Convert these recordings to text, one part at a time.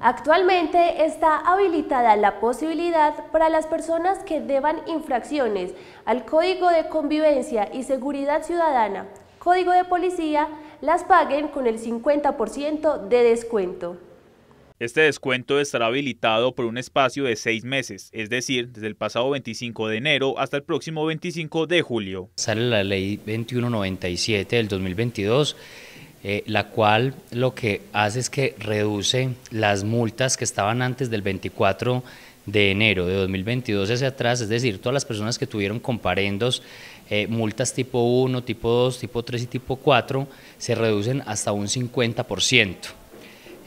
Actualmente está habilitada la posibilidad para las personas que deban infracciones al Código de Convivencia y Seguridad Ciudadana, Código de Policía, las paguen con el 50% de descuento. Este descuento estará habilitado por un espacio de seis meses, es decir, desde el pasado 25 de enero hasta el próximo 25 de julio. Sale la ley 2197 del 2022 eh, la cual lo que hace es que reduce las multas que estaban antes del 24 de enero de 2022 hacia atrás, es decir, todas las personas que tuvieron comparendos, eh, multas tipo 1, tipo 2, tipo 3 y tipo 4, se reducen hasta un 50%.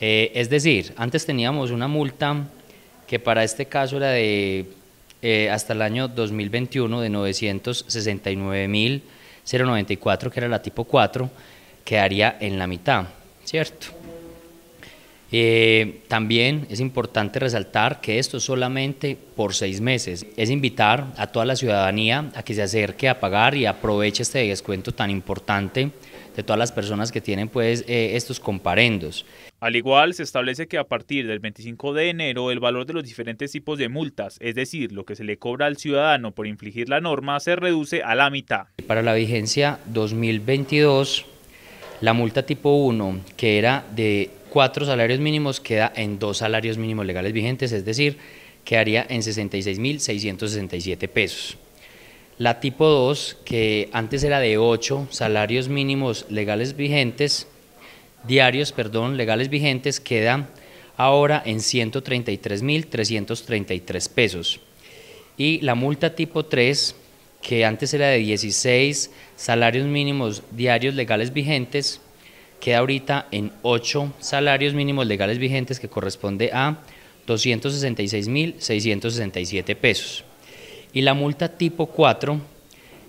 Eh, es decir, antes teníamos una multa que para este caso era de hasta el año 2021 de 969.094, que era la tipo 4, quedaría en la mitad, ¿cierto? Eh, también es importante resaltar que esto solamente por seis meses. Es invitar a toda la ciudadanía a que se acerque a pagar y aproveche este descuento tan importante de todas las personas que tienen pues eh, estos comparendos. Al igual, se establece que a partir del 25 de enero el valor de los diferentes tipos de multas, es decir, lo que se le cobra al ciudadano por infligir la norma, se reduce a la mitad. Para la vigencia 2022 la multa tipo 1, que era de cuatro salarios mínimos, queda en dos salarios mínimos legales vigentes, es decir, quedaría en 66.667 pesos. La tipo 2, que antes era de 8 salarios mínimos legales vigentes, diarios, perdón, legales vigentes, queda ahora en 133.333 pesos. Y la multa tipo 3, que antes era de 16 salarios mínimos diarios legales vigentes, queda ahorita en 8 salarios mínimos legales vigentes que corresponde a 266.667 pesos. Y la multa tipo 4,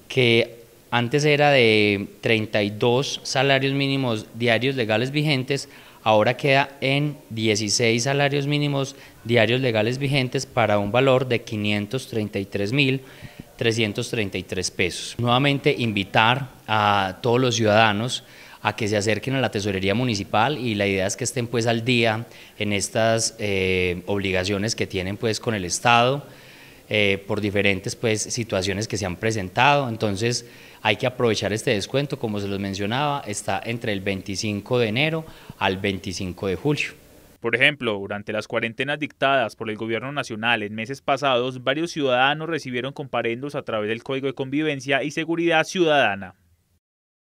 que antes era de 32 salarios mínimos diarios legales vigentes, ahora queda en 16 salarios mínimos diarios legales vigentes para un valor de 533.000 333 pesos. Nuevamente invitar a todos los ciudadanos a que se acerquen a la tesorería municipal y la idea es que estén pues al día en estas eh, obligaciones que tienen pues con el Estado eh, por diferentes pues situaciones que se han presentado, entonces hay que aprovechar este descuento, como se los mencionaba, está entre el 25 de enero al 25 de julio. Por ejemplo, durante las cuarentenas dictadas por el gobierno nacional en meses pasados, varios ciudadanos recibieron comparendos a través del Código de Convivencia y Seguridad Ciudadana.